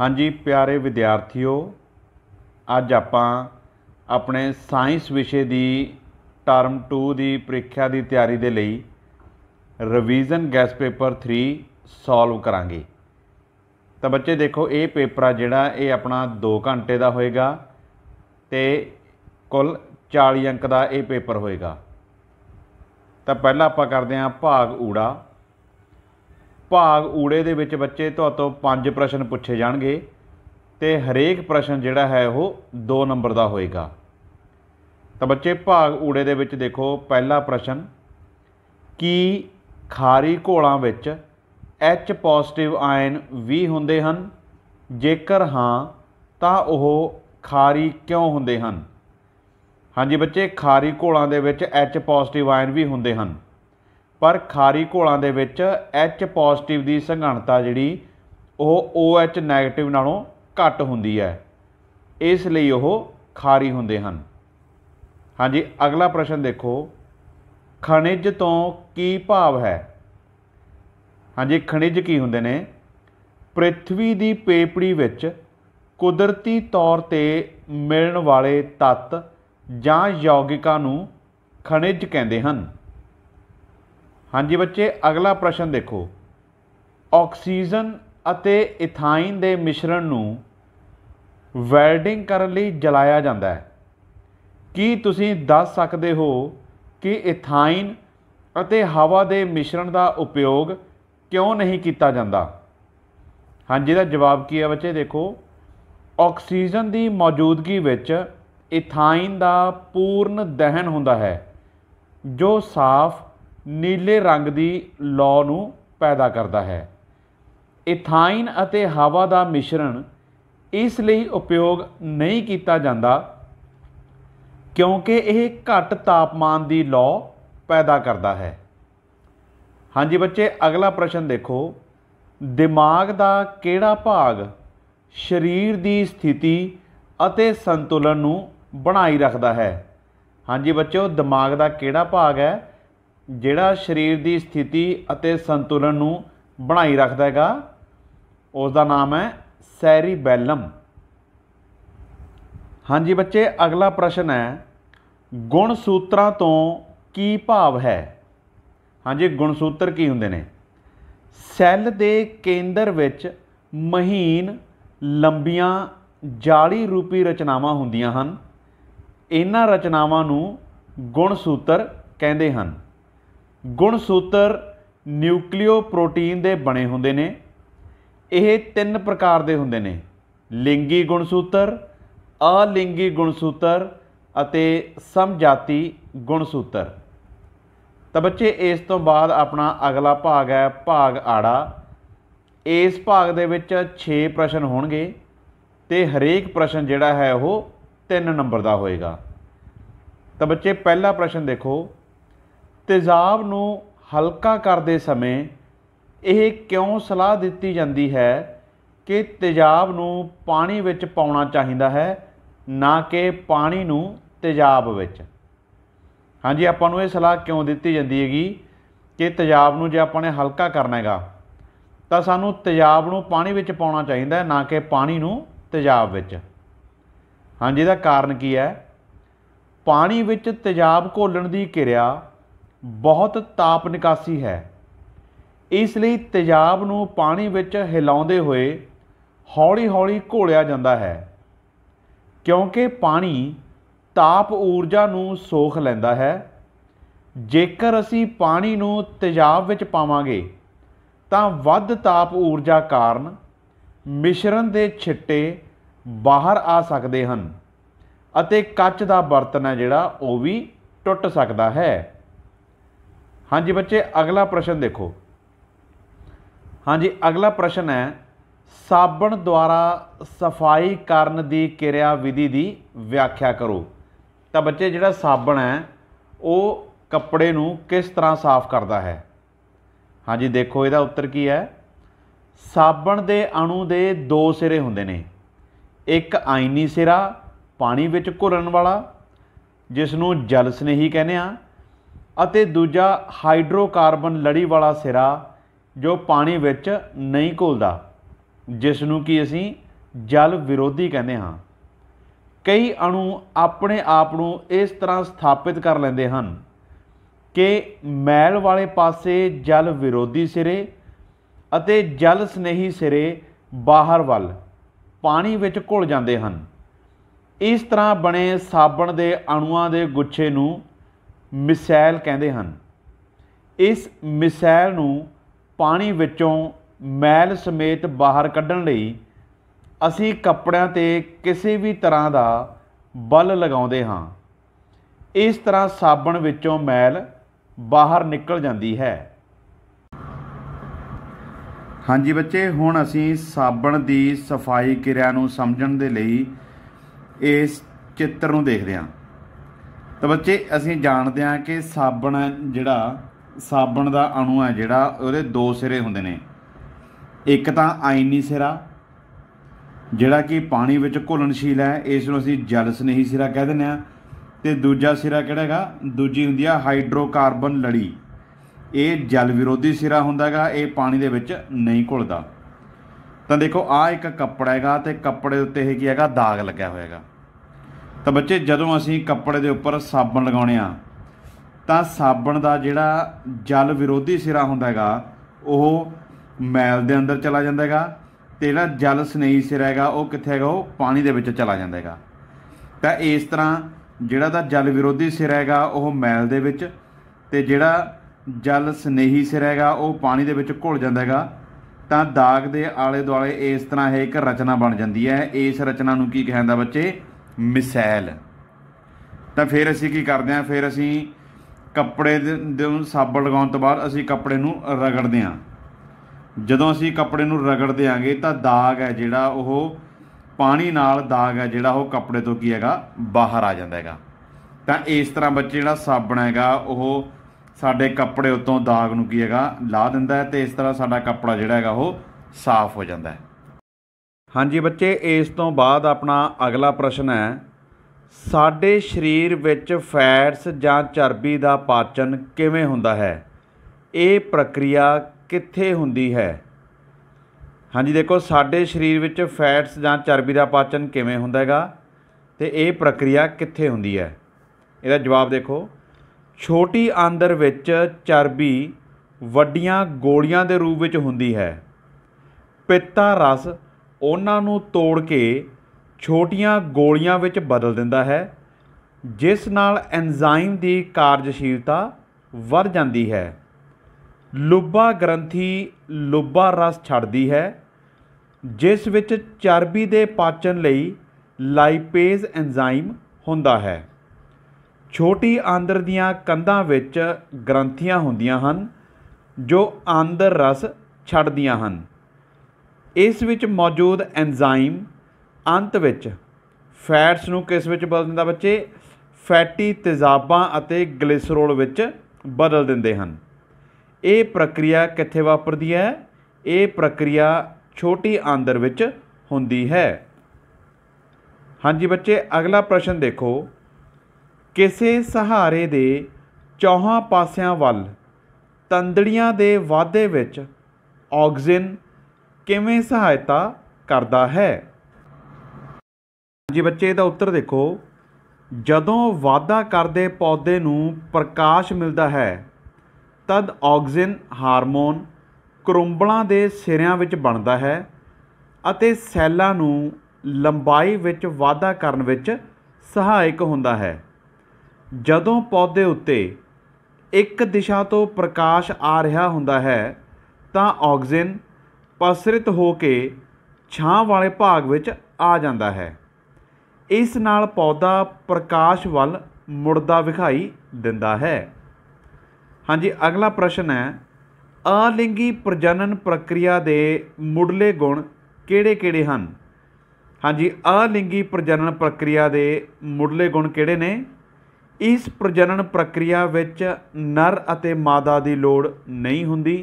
ਹਾਂਜੀ ਪਿਆਰੇ ਵਿਦਿਆਰਥੀਓ ਅੱਜ ਆਪਾਂ ਆਪਣੇ ਸਾਇੰਸ ਵਿਸ਼ੇ ਦੀ ਟਰਮ 2 ਦੀ ਪ੍ਰੀਖਿਆ ਦੀ ਤਿਆਰੀ ਦੇ ਲਈ ਰਿਵੀਜ਼ਨ ਗੈਸ ਪੇਪਰ 3 ਸੋਲਵ ਕਰਾਂਗੇ ਤਾਂ ਬੱਚੇ ਦੇਖੋ ਇਹ ਪੇਪਰ ਆ ਜਿਹੜਾ ਇਹ ਆਪਣਾ 2 ਘੰਟੇ ਦਾ ਹੋਏਗਾ ਤੇ ਕੁੱਲ 40 ਅੰਕ ਦਾ ਇਹ ਪੇਪਰ ਹੋਏਗਾ ਤਾਂ ਪਹਿਲਾਂ ਆਪਾਂ ਕਰਦੇ ਹਾਂ ਭਾਗ ਊੜਾ ਭਾਗ ਊੜੇ ਦੇ ਵਿੱਚ ਬੱਚੇ ਤੁਹਾਤੋਂ ਪੰਜ ਪ੍ਰਸ਼ਨ ਪੁੱਛੇ ਜਾਣਗੇ ਤੇ ਹਰੇਕ ਪ੍ਰਸ਼ਨ ਜਿਹੜਾ ਹੈ ਉਹ 2 ਨੰਬਰ ਦਾ ਹੋਏਗਾ ਤਾਂ ਬੱਚੇ ਭਾਗ ਊੜੇ ਦੇ ਵਿੱਚ ਦੇਖੋ ਪਹਿਲਾ ਪ੍ਰਸ਼ਨ ਕੀ ਖਾਰੀ ਘੋਲਾਂ ਵਿੱਚ ਐਚ ਪੋਜ਼ਿਟਿਵ ਆਇਨ ਵੀ ਹੁੰਦੇ ਹਨ ਜੇਕਰ ਹਾਂ ਤਾਂ ਉਹ ਖਾਰੀ ਕਿਉਂ ਹੁੰਦੇ ਹਨ ਹਾਂਜੀ ਬੱਚੇ ਖਾਰੀ ਘੋਲਾਂ ਦੇ ਵਿੱਚ ਐਚ ਪੋਜ਼ਿਟਿਵ ਆਇਨ ਵੀ ਹੁੰਦੇ ਹਨ ਪਰ ਖਾਰੀ ਘੋਲਾਂ ਦੇ ਵਿੱਚ ਐਚ ਪੋਜ਼ਿਟਿਵ ਦੀ ਸੰਘਣਤਾ ਜਿਹੜੀ ਉਹ OH ਨੈਗੇਟਿਵ ਨਾਲੋਂ ਘੱਟ ਹੁੰਦੀ ਹੈ ਇਸ ਲਈ ਉਹ ਖਾਰੀ ਹੁੰਦੇ ਹਨ ਹਾਂਜੀ ਅਗਲਾ ਪ੍ਰਸ਼ਨ ਦੇਖੋ ਖਣਿਜ ਤੋਂ ਕੀ ਭਾਵ ਹੈ ਹਾਂਜੀ ਖਣਿਜ ਕੀ ਹੁੰਦੇ ਨੇ ਪ੍ਰਿਥਵੀ ਦੀ ਪੇਪੜੀ ਵਿੱਚ ਕੁਦਰਤੀ ਤੌਰ ਤੇ ਮਿਲਣ ਵਾਲੇ ਤੱਤ ਜਾਂ ਯੌਗਿਕਾਂ ਨੂੰ ਖਣਿਜ ਕਹਿੰਦੇ ਹਨ ਹਾਂਜੀ ਬੱਚੇ ਅਗਲਾ ਪ੍ਰਸ਼ਨ ਦੇਖੋ ਆਕਸੀਜਨ ਅਤੇ ਇਥਾਈਨ ਦੇ ਮਿਸ਼ਰਣ ਨੂੰ ਵੈਲਡਿੰਗ ਕਰਨ ਲਈ ਜਲਾਇਆ ਜਾਂਦਾ ਹੈ ਕੀ ਤੁਸੀਂ ਦੱਸ ਸਕਦੇ ਹੋ ਕਿ ਇਥਾਈਨ ਅਤੇ ਹਵਾ ਦੇ ਮਿਸ਼ਰਣ ਦਾ ਉਪਯੋਗ ਕਿਉਂ ਨਹੀਂ ਕੀਤਾ ਜਾਂਦਾ ਹਾਂਜੀ ਦਾ ਜਵਾਬ ਕੀ ਹੈ ਬੱਚੇ ਦੇਖੋ ਆਕਸੀਜਨ ਦੀ ਮੌਜੂਦਗੀ ਵਿੱਚ ਇਥਾਈਨ ਦਾ ਪੂਰਨ ਦਹਨ ਹੁੰਦਾ ਹੈ ਜੋ ਸਾਫ਼ ਨੀਲੇ ਰੰਗ ਦੀ ਲੋ ਨੂੰ ਪੈਦਾ ਕਰਦਾ ਹੈ ਇਥਾਈਨ ਅਤੇ ਹਵਾ ਦਾ ਮਿਸ਼ਰਣ ਇਸ ਲਈ ਉਪਯੋਗ ਨਹੀਂ ਕੀਤਾ ਜਾਂਦਾ ਕਿਉਂਕਿ ਇਹ ਘੱਟ ਤਾਪਮਾਨ ਦੀ ਲੋ ਪੈਦਾ ਕਰਦਾ ਹੈ ਹਾਂਜੀ ਬੱਚੇ ਅਗਲਾ ਪ੍ਰਸ਼ਨ ਦੇਖੋ ਦਿਮਾਗ ਦਾ ਕਿਹੜਾ ਭਾਗ ਸਰੀਰ ਦੀ ਸਥਿਤੀ ਅਤੇ ਸੰਤੁਲਨ ਨੂੰ ਬਣਾਈ ਰੱਖਦਾ ਹੈ ਹਾਂਜੀ ਬੱਚਿਓ ਦਿਮਾਗ ਦਾ ਕਿਹੜਾ ਭਾਗ ਹੈ ਜਿਹੜਾ ਸਰੀਰ ਦੀ ਸਥਿਤੀ ਅਤੇ ਸੰਤੁਲਨ ਨੂੰ ਬਣਾਈ ਰੱਖਦਾ ਹੈਗਾ ਉਸ ਦਾ ਨਾਮ ਹੈ ਸੈਰੀਬੈਲਮ ਹਾਂਜੀ ਬੱਚੇ ਅਗਲਾ ਪ੍ਰਸ਼ਨ ਹੈ ਗੁਣ ਸੂਤਰਾਂ ਤੋਂ ਕੀ ਭਾਵ ਹੈ ਹਾਂਜੀ ਗੁਣ ਸੂਤਰ ਕੀ ਹੁੰਦੇ ਨੇ ਸੈੱਲ ਦੇ ਕੇਂਦਰ ਵਿੱਚ ਮਹੀਨ ਲੰਬੀਆਂ ਜਾਲੀ ਰੂਪੀ ਰਚਨਾਵਾਂ ਹੁੰਦੀਆਂ ਹਨ ਇਹਨਾਂ ਰਚਨਾਵਾਂ ਨੂੰ ਗੁਣ ਸੂਤਰ ਕਹਿੰਦੇ ਹਨ ਗੁਣਸੂਤਰ ਨਿਊਕਲੀਓ ਪ੍ਰੋਟੀਨ ਦੇ ਬਣੇ ਹੁੰਦੇ ਨੇ ਇਹ ਤਿੰਨ ਪ੍ਰਕਾਰ ਦੇ ਹੁੰਦੇ ਨੇ ਲਿੰਗੀ ਗੁਣਸੂਤਰ ਅਲਿੰਗੀ ਗੁਣਸੂਤਰ ਅਤੇ ਸਮਜਾਤੀ ਗੁਣਸੂਤਰ ਤਾਂ ਬੱਚੇ ਇਸ ਤੋਂ ਬਾਅਦ ਆਪਣਾ ਅਗਲਾ ਭਾਗ ਹੈ ਭਾਗ ਆੜਾ ਇਸ ਭਾਗ ਦੇ ਵਿੱਚ 6 ਪ੍ਰਸ਼ਨ ਹੋਣਗੇ ਤੇ ਹਰੇਕ ਪ੍ਰਸ਼ਨ ਜਿਹੜਾ ਹੈ ਉਹ 3 ਨੰਬਰ ਦਾ ਹੋਏਗਾ ਤਾਂ ਬੱਚੇ ਪਹਿਲਾ ਪ੍ਰਸ਼ਨ ਦੇਖੋ ਤੇਜ਼ਾਬ ਨੂੰ ਹਲਕਾ ਕਰਦੇ ਸਮੇਂ ਇਹ ਕਿਉਂ ਸਲਾਹ ਦਿੱਤੀ ਜਾਂਦੀ ਹੈ ਕਿ ਤੇਜ਼ਾਬ ਨੂੰ ਪਾਣੀ ਵਿੱਚ ਪਾਉਣਾ ਚਾਹੀਦਾ ਹੈ ਨਾ ਕਿ ਪਾਣੀ ਨੂੰ ਤੇਜ਼ਾਬ ਵਿੱਚ ਹਾਂਜੀ ਆਪਾਂ ਨੂੰ ਇਹ ਸਲਾਹ ਕਿਉਂ ਦਿੱਤੀ ਜਾਂਦੀ ਹੈਗੀ ਕਿ ਤੇਜ਼ਾਬ ਨੂੰ ਜੇ ਆਪਾਂ ਨੇ ਹਲਕਾ ਕਰਨਾ ਹੈਗਾ ਤਾਂ ਸਾਨੂੰ ਤੇਜ਼ਾਬ ਨੂੰ ਪਾਣੀ ਵਿੱਚ ਪਾਉਣਾ ਚਾਹੀਦਾ ਹੈ ਨਾ ਕਿ ਪਾਣੀ ਨੂੰ ਤੇਜ਼ਾਬ ਵਿੱਚ ਹਾਂਜੀ ਇਹਦਾ ਕਾਰਨ ਕੀ ਹੈ ਪਾਣੀ ਵਿੱਚ ਤੇਜ਼ਾਬ ਘੋਲਣ ਦੀ ਕਿਰਿਆ ਬਹੁਤ ਤਾਪ ਨਿਕਾਸੀ ਹੈ ਇਸ ਲਈ ਤੇਜ਼ਾਬ ਨੂੰ ਪਾਣੀ ਵਿੱਚ ਹਿਲਾਉਂਦੇ ਹੋਏ ਹੌਲੀ-ਹੌਲੀ ਘੋਲਿਆ ਜਾਂਦਾ ਹੈ ਕਿਉਂਕਿ ਪਾਣੀ ਤਾਪ ਊਰਜਾ ਨੂੰ ਸੋਖ ਲੈਂਦਾ ਹੈ ਜੇਕਰ ਅਸੀਂ ਪਾਣੀ ਨੂੰ ਤੇਜ਼ਾਬ ਵਿੱਚ ਪਾਵਾਂਗੇ ਤਾਂ ਵੱਧ ਤਾਪ ਊਰਜਾ ਕਾਰਨ ਮਿਸ਼ਰਣ ਦੇ ਛਿੱਟੇ ਬਾਹਰ ਆ ਸਕਦੇ ਹਨ ਅਤੇ ਕੱਚ ਦਾ ਬਰਤਨ ਹੈ ਜਿਹੜਾ ਉਹ ਵੀ ਟੁੱਟ ਸਕਦਾ ਹੈ ਹਾਂਜੀ ਬੱਚੇ ਅਗਲਾ ਪ੍ਰਸ਼ਨ ਦੇਖੋ ਹਾਂਜੀ ਅਗਲਾ ਪ੍ਰਸ਼ਨ ਹੈ ਸਾਬਣ ਦੁਆਰਾ ਸਫਾਈ ਕਰਨ ਦੀ ਕਿਰਿਆ ਵਿਧੀ ਦੀ ਵਿਆਖਿਆ ਕਰੋ ਤਾਂ ਬੱਚੇ ਜਿਹੜਾ ਸਾਬਣ ਹੈ ਉਹ ਕੱਪੜੇ ਨੂੰ ਕਿਸ ਤਰ੍ਹਾਂ ਸਾਫ਼ ਕਰਦਾ ਹੈ ਹਾਂਜੀ ਦੇਖੋ ਇਹਦਾ ਉੱਤਰ ਕੀ ਹੈ ਸਾਬਣ ਦੇ ਅਣੂ ਦੇ ਦੋ ਸਿਰੇ ਹੁੰਦੇ ਨੇ ਇੱਕ ਆਇਨੀ ਸਿਰਾ ਪਾਣੀ ਵਿੱਚ ਘੁਲਣ ਵਾਲਾ ਜਿਸ ਨੂੰ ਜਲ ਸਨੇਹੀ ਕਹਿੰਦੇ ਆ ਅਤੇ ਦੂਜਾ ਹਾਈਡਰੋਕਾਰਬਨ ਲੜੀ ਵਾਲਾ ਸਿਰਾ ਜੋ ਪਾਣੀ ਵਿੱਚ ਨਹੀਂ ਘੁਲਦਾ ਜਿਸ ਨੂੰ ਕੀ ਅਸੀਂ ਜਲ ਵਿਰੋਧੀ ਕਹਿੰਦੇ ਹਾਂ ਕਈ ਅਣੂ ਆਪਣੇ ਆਪ ਨੂੰ ਇਸ ਤਰ੍ਹਾਂ ਸਥਾਪਿਤ ਕਰ ਲੈਂਦੇ ਹਨ ਕਿ ਮੈਲ ਵਾਲੇ ਪਾਸੇ ਜਲ ਵਿਰੋਧੀ ਸਿਰੇ ਅਤੇ ਜਲ ਸਨੇਹੀ ਸਿਰੇ ਬਾਹਰ ਵੱਲ ਪਾਣੀ ਵਿੱਚ ਘੁਲ ਜਾਂਦੇ ਹਨ ਇਸ ਤਰ੍ਹਾਂ ਬਣੇ ਸਾਬਣ ਦੇ ਅਣੂਆਂ ਦੇ ਗੁੱਛੇ ਨੂੰ ਮਿਸਾਈਲ ਕਹਿੰਦੇ ਹਨ ਇਸ ਮਿਸਾਈਲ ਨੂੰ ਪਾਣੀ ਵਿੱਚੋਂ ਮੈਲ ਸਮੇਤ ਬਾਹਰ ਕੱਢਣ ਲਈ ਅਸੀਂ ਕੱਪੜਿਆਂ ਤੇ ਕਿਸੇ ਵੀ ਤਰ੍ਹਾਂ ਦਾ ਬਲ ਲਗਾਉਂਦੇ ਹਾਂ ਇਸ ਤਰ੍ਹਾਂ ਸਾਬਣ ਵਿੱਚੋਂ ਮੈਲ ਬਾਹਰ ਨਿਕਲ ਜਾਂਦੀ ਹੈ ਹਾਂਜੀ ਬੱਚੇ ਹੁਣ ਅਸੀਂ ਸਾਬਣ ਦੀ ਸਫਾਈ ਕਿਰਿਆ ਨੂੰ ਸਮਝਣ ਦੇ ਲਈ ਇਸ ਚਿੱਤਰ ਨੂੰ ਦੇਖਦੇ ਹਾਂ ਤਾਂ ਬੱਚੇ ਅਸੀਂ ਜਾਣਦੇ ਹਾਂ ਕਿ ਸਾਬਣ ਜਿਹੜਾ ਸਾਬਣ ਦਾ ਅਣੂ ਹੈ ਜਿਹੜਾ ਉਹਦੇ ਦੋ ਸਿਰੇ ਹੁੰਦੇ ਨੇ ਇੱਕ ਤਾਂ ਆਇਨੀ ਸਿਰਾ ਜਿਹੜਾ ਕਿ ਪਾਣੀ ਵਿੱਚ ਘੁਲਣਸ਼ੀਲ ਹੈ ਇਸ ਨੂੰ ਅਸੀਂ ਜਲ ਸਨੇਹੀ ਸਿਰਾ ਕਹਿ ਦਿੰਦੇ ਹਾਂ ਤੇ ਦੂਜਾ ਸਿਰਾ ਕਿਹੜਾ ਹੈਗਾ ਦੂਜੀ ਹੁੰਦੀ ਆ ਹਾਈਡਰੋਕਾਰਬਨ ਲੜੀ ਇਹ ਜਲ ਵਿਰੋਧੀ ਸਿਰਾ ਹੁੰਦਾ ਹੈਗਾ ਇਹ ਪਾਣੀ ਦੇ ਵਿੱਚ ਨਹੀਂ ਘੁਲਦਾ ਤਾਂ ਦੇਖੋ ਆ ਇੱਕ ਕੱਪੜਾ ਹੈਗਾ ਤੇ ਕੱਪੜੇ ਉੱਤੇ ਇਹ ਕੀ ਹੈਗਾ ਦਾਗ ਲੱਗਿਆ ਹੋਇਆ ਹੈਗਾ ਤਾਂ ਬੱਚੇ ਜਦੋਂ ਅਸੀਂ ਕੱਪੜੇ ਦੇ ਉੱਪਰ ਸਾਬਣ ਲਗਾਉਣੇ ਆ ਤਾਂ ਸਾਬਣ ਦਾ ਜਿਹੜਾ ਜਲ ਵਿਰੋਧੀ ਸਿਰਾ ਹੁੰਦਾ ਹੈਗਾ ਉਹ ਮੈਲ ਦੇ ਅੰਦਰ ਚਲਾ ਜਾਂਦਾ ਹੈਗਾ ਤੇ ਜਿਹੜਾ ਜਲ ਸਨੇਹੀ ਸਿਰਾ ਹੈਗਾ ਉਹ ਕਿੱਥੇ ਹੈਗਾ ਉਹ ਪਾਣੀ ਦੇ ਵਿੱਚ ਚਲਾ ਜਾਂਦਾ ਹੈਗਾ ਤਾਂ ਇਸ ਤਰ੍ਹਾਂ ਜਿਹੜਾ ਦਾ ਜਲ ਵਿਰੋਧੀ ਸਿਰਾ ਹੈਗਾ ਉਹ ਮੈਲ ਦੇ ਵਿੱਚ ਤੇ ਜਿਹੜਾ ਜਲ ਸਨੇਹੀ ਸਿਰਾ ਹੈਗਾ ਉਹ ਪਾਣੀ ਦੇ ਵਿੱਚ ਘੁਲ ਜਾਂਦਾ ਹੈਗਾ ਤਾਂ ਦਾਗ ਦੇ ਆਲੇ ਦੁਆਲੇ ਇਸ ਤਰ੍ਹਾਂ ਇਹ ਇੱਕ ਰਚਨਾ ਬਣ ਜਾਂਦੀ ਹੈ ਇਸ ਰਚਨਾ ਨੂੰ ਕੀ ਕਹਿੰਦਾ ਬੱਚੇ ਮਿਸਾਈਲ ਤਾਂ ਫਿਰ ਅਸੀਂ ਕੀ ਕਰਦੇ ਆਂ ਫਿਰ ਅਸੀਂ ਕੱਪੜੇ ਦੇ ਨੂੰ ਸਾਬਣ ਲਗਾਉਣ ਤੋਂ ਬਾਅਦ ਅਸੀਂ ਕੱਪੜੇ ਨੂੰ ਰਗੜਦੇ ਆਂ ਜਦੋਂ ਅਸੀਂ ਕੱਪੜੇ ਨੂੰ ਰਗੜਦੇ ਆਂਗੇ ਤਾਂ ਦਾਗ ਹੈ ਜਿਹੜਾ ਉਹ ਪਾਣੀ ਨਾਲ ਦਾਗ ਹੈ ਜਿਹੜਾ ਉਹ ਕੱਪੜੇ ਤੋਂ ਕੀ ਹੈਗਾ ਬਾਹਰ ਆ ਜਾਂਦਾ ਹੈਗਾ ਤਾਂ ਇਸ ਤਰ੍ਹਾਂ ਬੱਚੇ ਜਿਹੜਾ ਸਾਬਣ ਹੈਗਾ ਉਹ ਸਾਡੇ ਕੱਪੜੇ ਉੱਤੋਂ ਦਾਗ ਨੂੰ ਕੀ ਹੈਗਾ ਲਾ ਦਿੰਦਾ ਹੈ ਤੇ ਇਸ ਤਰ੍ਹਾਂ ਸਾਡਾ ਕੱਪੜਾ ਜਿਹੜਾ ਹੈਗਾ ਉਹ ਸਾਫ਼ ਹੋ ਜਾਂਦਾ ਹੈ ਹਾਂਜੀ ਬੱਚੇ ਇਸ ਤੋਂ ਬਾਅਦ ਆਪਣਾ ਅਗਲਾ ਪ੍ਰਸ਼ਨ ਹੈ ਸਾਡੇ ਸਰੀਰ ਵਿੱਚ ਫੈਟਸ ਜਾਂ ਚਰਬੀ ਦਾ ਪਾਚਨ ਕਿਵੇਂ ਹੁੰਦਾ ਹੈ ਇਹ ਪ੍ਰਕਿਰਿਆ ਕਿੱਥੇ ਹੁੰਦੀ ਹੈ ਹਾਂਜੀ ਦੇਖੋ ਸਾਡੇ ਸਰੀਰ ਵਿੱਚ ਫੈਟਸ ਜਾਂ ਚਰਬੀ ਦਾ ਪਾਚਨ ਕਿਵੇਂ ਹੁੰਦਾ ਹੈਗਾ ਤੇ ਇਹ ਪ੍ਰਕਿਰਿਆ ਕਿੱਥੇ ਹੁੰਦੀ ਹੈ ਇਹਦਾ ਜਵਾਬ ਦੇਖੋ ਛੋਟੀ ਆਂਦਰ ਵਿੱਚ ਚਰਬੀ ਵੱਡੀਆਂ ਗੋਲੀਆਂ ਦੇ ਰੂਪ ਵਿੱਚ ਹੁੰਦੀ ਹੈ ਪਿੱਤਾ ਰਸ ਉਹਨਾਂ ਨੂੰ ਤੋੜ ਕੇ ਛੋਟੀਆਂ ਗੋਲੀਆਂ ਵਿੱਚ ਬਦਲ ਦਿੰਦਾ ਹੈ ਜਿਸ ਨਾਲ ਐਂਜ਼ਾਈਮ ਦੀ ਕਾਰਜਸ਼ੀਲਤਾ ਵੱਧ ਜਾਂਦੀ ਹੈ ਲੁੱਬਾ ਗ੍ਰੰਥੀ ਲੁੱਬਾ ਰਸ ਛੱਡਦੀ ਹੈ ਜਿਸ ਵਿੱਚ ਚਰਬੀ ਦੇ ਪਾਚਨ ਲਈ ਲਾਈਪੇਸ ਐਂਜ਼ਾਈਮ ਹੁੰਦਾ ਹੈ ਛੋਟੀ ਆਂਦਰ ਦੀਆਂ ਕੰਧਾਂ ਵਿੱਚ ਗ੍ਰੰਥੀਆਂ ਹੁੰਦੀਆਂ ਹਨ ਜੋ ਆਂਦਰ ਰਸ ਛੱਡਦੀਆਂ ਹਨ ਇਸ ਵਿੱਚ ਮੌਜੂਦ ਐਂਜ਼ਾਈਮ ਅੰਤ ਵਿੱਚ ਫੈਟਸ ਨੂੰ ਕਿਸ ਵਿੱਚ ਬਦਲ ਦਿੰਦਾ ਬੱਚੇ ਫੈਟੀ ਤੇਜ਼ਾਬਾਂ ਅਤੇ ਗਲਿਸਰੋਲ ਵਿੱਚ ਬਦਲ ਦਿੰਦੇ ਹਨ ਇਹ ਪ੍ਰਕਿਰਿਆ ਕਿੱਥੇ ਵਾਪਰਦੀ ਹੈ ਇਹ ਪ੍ਰਕਿਰਿਆ ਛੋਟੀ ਆਂਦਰ ਵਿੱਚ ਹੁੰਦੀ ਹੈ ਹਾਂਜੀ ਬੱਚੇ ਅਗਲਾ ਪ੍ਰਸ਼ਨ ਦੇਖੋ ਕਿਸੇ ਸਹਾਰੇ ਦੇ ਚੌਹਾਂ ਪਾਸਿਆਂ ਵੱਲ ਤੰਦੜੀਆਂ ਦੇ ਵਾਧੇ ਵਿੱਚ ਆਕਸੀਜਨ ਕਿਵੇਂ ਸਹਾਇਤਾ ਕਰਦਾ ਹੈ ਜੀ ਬੱਚੇ ਇਹਦਾ ਉੱਤਰ ਦੇਖੋ ਜਦੋਂ ਵਾਧਾ ਕਰਦੇ ਪੌਦੇ ਨੂੰ ਪ੍ਰਕਾਸ਼ ਮਿਲਦਾ ਹੈ ਤਦ ਆਕਸੀਜਨ ਹਾਰਮੋਨ ਕਰੁੰਬਲਾਂ ਦੇ ਸਿਰਿਆਂ ਵਿੱਚ ਬਣਦਾ ਹੈ ਅਤੇ ਸੈੱਲਾਂ ਨੂੰ ਲੰਬਾਈ ਵਿੱਚ ਵਾਧਾ ਕਰਨ ਵਿੱਚ ਸਹਾਇਕ ਹੁੰਦਾ ਹੈ ਜਦੋਂ ਪੌਦੇ ਉੱਤੇ ਇੱਕ ਦਿਸ਼ਾ ਤੋਂ ਪ੍ਰਕਾਸ਼ ਆ ਰਿਹਾ ਹੁੰਦਾ ਹੈ ਤਾਂ ਆਕਸੀਜਨ ਪਸਰਿਤ ਹੋ ਕੇ ਛਾਂ ਵਾਲੇ ਭਾਗ ਵਿੱਚ ਆ ਜਾਂਦਾ ਹੈ ਇਸ ਨਾਲ ਪੌਦਾ ਪ੍ਰਕਾਸ਼ ਵੱਲ ਮੁੜਦਾ ਵਿਖਾਈ ਦਿੰਦਾ ਹੈ ਹਾਂਜੀ ਅਗਲਾ ਪ੍ਰਸ਼ਨ ਹੈ ਅਲਿੰਗੀ ਪ੍ਰਜਨਨ ਪ੍ਰਕਿਰਿਆ ਦੇ ਮੁੱਢਲੇ ਗੁਣ ਕਿਹੜੇ-ਕਿਹੜੇ ਹਨ ਹਾਂਜੀ ਅਲਿੰਗੀ ਪ੍ਰਜਨਨ ਪ੍ਰਕਿਰਿਆ ਦੇ ਮੁੱਢਲੇ ਗੁਣ ਕਿਹੜੇ ਨੇ ਇਸ ਪ੍ਰਜਨਨ ਪ੍ਰਕਿਰਿਆ ਵਿੱਚ ਨਰ ਅਤੇ ਮਾਦਾ ਦੀ ਲੋੜ ਨਹੀਂ ਹੁੰਦੀ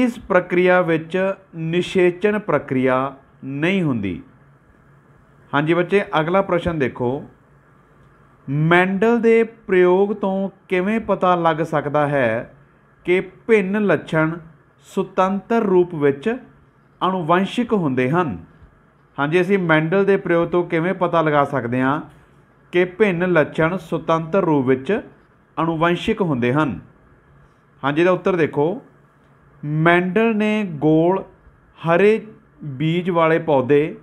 ਇਸ ਪ੍ਰਕਿਰਿਆ ਵਿੱਚ ਨਿਸ਼ੇਚਨ ਪ੍ਰਕਿਰਿਆ ਨਹੀਂ ਹੁੰਦੀ ਹਾਂਜੀ ਬੱਚੇ ਅਗਲਾ ਪ੍ਰਸ਼ਨ ਦੇਖੋ ਮੈਂਡਲ ਦੇ ਪ੍ਰਯੋਗ ਤੋਂ ਕਿਵੇਂ ਪਤਾ ਲੱਗ ਸਕਦਾ ਹੈ ਕਿ ਭਿੰਨ ਲੱਛਣ ਸੁਤੰਤਰ ਰੂਪ ਵਿੱਚ ਅਣੁਵੰਸ਼ਿਕ ਹੁੰਦੇ ਹਨ ਹਾਂਜੀ ਅਸੀਂ ਮੈਂਡਲ ਦੇ ਪ੍ਰਯੋਗ ਤੋਂ ਕਿਵੇਂ ਪਤਾ ਲਗਾ ਸਕਦੇ ਹਾਂ ਕਿ ਭਿੰਨ ਲੱਛਣ ਸੁਤੰਤਰ ਰੂਪ ਵਿੱਚ ਅਣੁਵੰਸ਼ਿਕ ਹੁੰਦੇ ਹਨ ਹਾਂਜੀ ਦਾ ਉੱਤਰ ਦੇਖੋ ਮੈਂਡਲ ਨੇ ਗੋਲ ਹਰੇ ਬੀਜ ਵਾਲੇ ਪੌਦੇ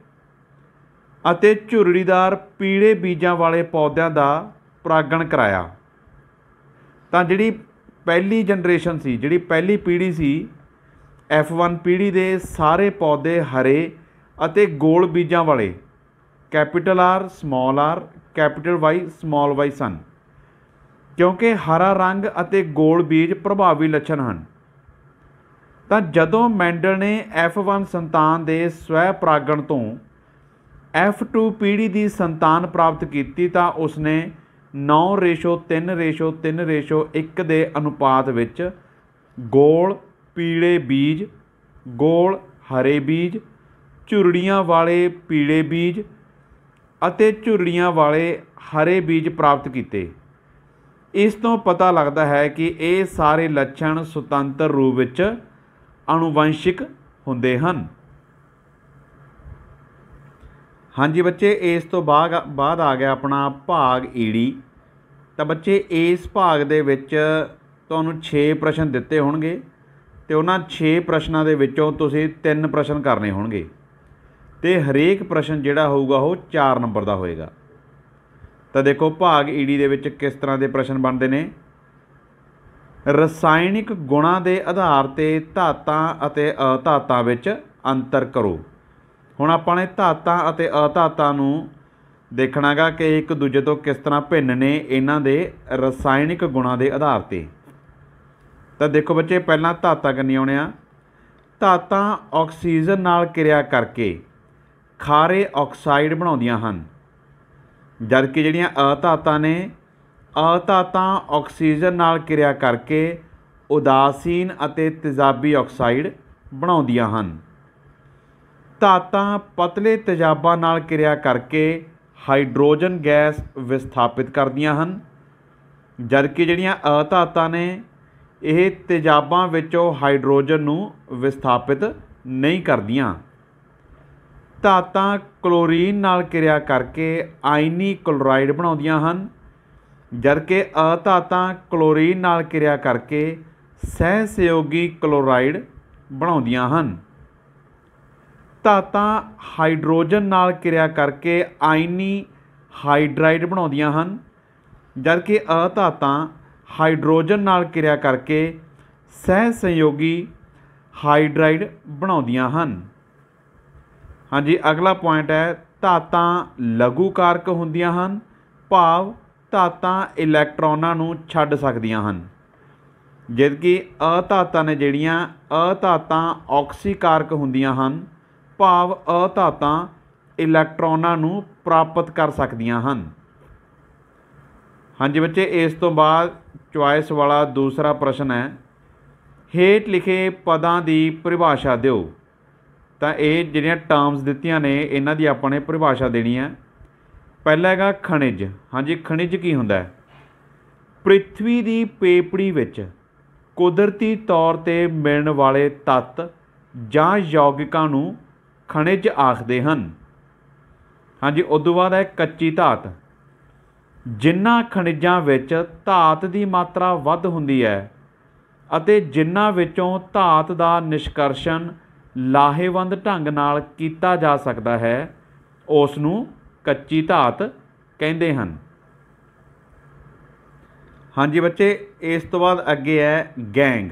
ਅਤੇ ਝੁਰੜੀਦਾਰ ਪੀਲੇ ਬੀਜਾਂ ਵਾਲੇ ਪੌਦਿਆਂ ਦਾ ਪ੍ਰਾਗਣ ਕਰਾਇਆ ਤਾਂ ਜਿਹੜੀ ਪਹਿਲੀ ਜਨਰੇਸ਼ਨ ਸੀ ਜਿਹੜੀ ਪਹਿਲੀ ਪੀੜ੍ਹੀ ਸੀ F1 ਪੀੜ੍ਹੀ ਦੇ ਸਾਰੇ ਪੌਦੇ ਹਰੇ ਅਤੇ ਗੋਲ ਬੀਜਾਂ ਵਾਲੇ capital R small r capital Y ਸਮਾਲ y ਸਨ ਕਿਉਂਕਿ ਹਰਾ ਰੰਗ ਅਤੇ ਗੋਲ ਬੀਜ ਪ੍ਰਭਾਵੀ ਲੱਛਣ ਹਨ ਤਾਂ ਜਦੋਂ ਮੈਂਡਲ ਨੇ F1 ਸੰਤਾਨ ਦੇ ਸਵੈ ਪ੍ਰਾਗਣ ਤੋਂ F2 ਪੀੜੀ ਦੀ ਸੰਤਾਨ ਪ੍ਰਾਪਤ ਕੀਤੀ ਤਾਂ ਉਸਨੇ 9:3:3:1 ਦੇ ਅਨੁਪਾਤ ਵਿੱਚ ਗੋਲ ਪੀਲੇ ਬੀਜ ਗੋਲ ਹਰੇ ਬੀਜ ਝੁਰੜੀਆਂ ਵਾਲੇ ਪੀਲੇ ਬੀਜ ਅਤੇ ਝੁਰੜੀਆਂ ਵਾਲੇ ਹਰੇ ਬੀਜ ਪ੍ਰਾਪਤ ਕੀਤੇ ਇਸ ਤੋਂ ਪਤਾ ਲੱਗਦਾ ਹੈ ਕਿ ਇਹ ਸਾਰੇ ਲੱਛਣ ਸੁਤੰਤਰ ਰੂਪ ਵਿੱਚ ਅਣੁਵੰਸ਼ਿਕ ਹੁੰਦੇ ਹਨ ਹਾਂਜੀ ਬੱਚੇ ਇਸ ਤੋਂ ਬਾਅਦ ਬਾਅਦ ਆ ਗਿਆ ਆਪਣਾ ਭਾਗ ਈੜੀ ਤਾਂ ਬੱਚੇ ਇਸ ਭਾਗ ਦੇ ਵਿੱਚ ਤੁਹਾਨੂੰ 6 ਪ੍ਰਸ਼ਨ ਦਿੱਤੇ ਹੋਣਗੇ ਤੇ ਉਹਨਾਂ 6 ਪ੍ਰਸ਼ਨਾਂ ਦੇ ਵਿੱਚੋਂ ਤੁਸੀਂ 3 ਪ੍ਰਸ਼ਨ ਕਰਨੇ ਹੋਣਗੇ ਤੇ ਹਰੇਕ ਪ੍ਰਸ਼ਨ ਜਿਹੜਾ ਹੋਊਗਾ ਉਹ 4 ਨੰਬਰ ਦਾ ਹੋਏਗਾ ਤਾਂ ਦੇਖੋ ਭਾਗ ਈੜੀ ਦੇ ਵਿੱਚ ਕਿਸ ਤਰ੍ਹਾਂ ਦੇ ਪ੍ਰਸ਼ਨ ਬਣਦੇ ਨੇ ਰਸਾਇਣਿਕ ਗੁਣਾਂ ਦੇ ਆਧਾਰ ਤੇ ਧਾਤਾਂ ਅਤੇ ਅਧਾਤਾਂ ਵਿੱਚ ਅੰਤਰ ਕਰੋ ਹੁਣ ਆਪਾਂ ਨੇ ਧਾਤਾਂ ਅਤੇ ਅਧਾਤਾਂ ਨੂੰ ਦੇਖਣਾਗਾ ਕਿ ਇੱਕ ਦੂਜੇ ਤੋਂ ਕਿਸ ਤਰ੍ਹਾਂ ਭਿੰਨ ਨੇ ਇਹਨਾਂ ਦੇ ਰਸਾਇਣਿਕ ਗੁਣਾਂ ਦੇ ਆਧਾਰ ਤੇ ਤਾਂ ਦੇਖੋ ਬੱਚੇ ਪਹਿਲਾਂ ਧਾਤਾਂ ਕਿੰਨੀਆਂ ਆਉਣਿਆ ਧਾਤਾਂ ਆਕਸੀਜਨ ਨਾਲ ਕਿਰਿਆ ਕਰਕੇ ਖਾਰੇ ਆਕਸਾਈਡ ਬਣਾਉਂਦੀਆਂ ਹਨ ਜਦਕਿ ਜਿਹੜੀਆਂ ਅਧਾਤਾਂ ਨੇ ਅਧਾਤਾਂ ਆਕਸੀਜਨ ਨਾਲ ਕਿਰਿਆ ਕਰਕੇ ਉਦਾਸੀਨ ਅਤੇ ਤੇਜ਼ਾਬੀ ਆਕਸਾਈਡ ਬਣਾਉਂਦੀਆਂ ਹਨ ਤਾਤਾਂ ਪਤਲੇ ਤੇਜ਼ਾਬਾਂ ਨਾਲ ਕਿਰਿਆ ਕਰਕੇ ਹਾਈਡਰੋਜਨ ਗੈਸ ਵਿਸਥਾਪਿਤ ਕਰਦੀਆਂ ਹਨ ਜਦਕਿ ਜਿਹੜੀਆਂ ਅਧਾਤਾਂ ਨੇ ਇਹ ਤੇਜ਼ਾਬਾਂ ਵਿੱਚੋਂ ਹਾਈਡਰੋਜਨ ਨੂੰ ਵਿਸਥਾਪਿਤ ਨਹੀਂ ਕਰਦੀਆਂ ਤਾਤਾਂ ਕਲੋਰੀਨ ਨਾਲ ਕਿਰਿਆ ਕਰਕੇ ਆਇਨੀ ਕਲੋਰਾਈਡ ਬਣਾਉਂਦੀਆਂ ਹਨ ਜਦਕਿ ਅਧਾਤਾਂ ਕਲੋਰੀਨ ਨਾਲ ਕਿਰਿਆ ਕਰਕੇ ਸਹਿ ਸਯੋਗੀ ਕਲੋਰਾਈਡ ਬਣਾਉਂਦੀਆਂ ਹਨ ਧਾਤਾਂ ਹਾਈਡਰੋਜਨ ਨਾਲ ਕਿਰਿਆ ਕਰਕੇ ਆਇਨੀ ਹਾਈਡਰਾਈਡ ਬਣਾਉਂਦੀਆਂ ਹਨ ਜਦਕਿ ਅਧਾਤਾਂ ਹਾਈਡਰੋਜਨ ਨਾਲ ਕਿਰਿਆ ਕਰਕੇ ਸਹਿ ਸਯੋਗੀ ਹਾਈਡਰਾਈਡ ਬਣਾਉਂਦੀਆਂ ਹਨ ਹਾਂਜੀ ਅਗਲਾ ਪੁਆਇੰਟ ਹੈ ਧਾਤਾਂ ਲਘੂ ਕਾਰਕ ਹੁੰਦੀਆਂ ਹਨ ਭਾਵ ਧਾਤਾਂ ਇਲੈਕਟ੍ਰੋਨਾਂ ਨੂੰ ਛੱਡ ਸਕਦੀਆਂ ਹਨ ਜਦ ਕਿ ਅਧਾਤਾਂ ਨੇ ਜਿਹੜੀਆਂ ਅਧਾਤਾਂ ਆਕਸੀਕਾਰਕ ਹੁੰਦੀਆਂ ਹਨ ਭਾਵ ਅਧਾਤਾਂ ਇਲੈਕਟ੍ਰੋਨਾਂ ਨੂੰ ਪ੍ਰਾਪਤ ਕਰ ਸਕਦੀਆਂ ਹਨ ਹਾਂਜੀ ਬੱਚੇ ਇਸ ਤੋਂ ਬਾਅਦ ਚੁਆਇਸ ਵਾਲਾ ਦੂਸਰਾ ਪ੍ਰਸ਼ਨ ਹੈ ਹੇਠ ਲਿਖੇ ਪਦਾਂ ਦੀ ਪਰਿਭਾਸ਼ਾ ਦਿਓ ਤਾਂ ਇਹ ਜਿਹੜੀਆਂ ਟਰਮਸ ਦਿੱਤੀਆਂ ਨੇ ਇਹਨਾਂ ਦੀ ਆਪਾਂ ਨੇ ਪਰਿਭਾਸ਼ਾ ਦੇਣੀ ਹੈ ਪਹਿਲਾ ਹੈਗਾ ਖਣਿਜ ਹਾਂਜੀ ਖਣਿਜ ਕੀ ਹੁੰਦਾ ਪ੍ਰਿਥਵੀ ਦੀ ਪੇਪੜੀ ਵਿੱਚ ਕੁਦਰਤੀ ਤੌਰ ਤੇ ਮਿਲਣ ਵਾਲੇ ਤੱਤ ਜਾਂ ਯੌਗਿਕਾਂ ਨੂੰ ਖਣਿਜ ਆਖਦੇ ਹਨ ਹਾਂਜੀ ਉਦੋਂ ਬਾਅਦ ਹੈ ਕੱਚੀ ਧਾਤ ਜਿਨ੍ਹਾਂ ਖਣਿਜਾਂ ਵਿੱਚ ਧਾਤ ਦੀ ਮਾਤਰਾ ਵੱਧ ਹੁੰਦੀ ਹੈ ਅਤੇ ਜਿਨ੍ਹਾਂ ਵਿੱਚੋਂ ਧਾਤ ਦਾ ਨਿਸ਼ਕਰਸ਼ਣ ਲਾਹੇਵੰਦ ਢੰਗ ਨਾਲ ਕੀਤਾ ਜਾ ਸਕਦਾ ਹੈ ਉਸ ਨੂੰ ਕੱਚੀ ਧਾਤ ਕਹਿੰਦੇ ਹਨ ਹਾਂਜੀ ਬੱਚੇ ਇਸ ਤੋਂ ਬਾਅਦ ਅੱਗੇ ਹੈ ਗੈਂਗ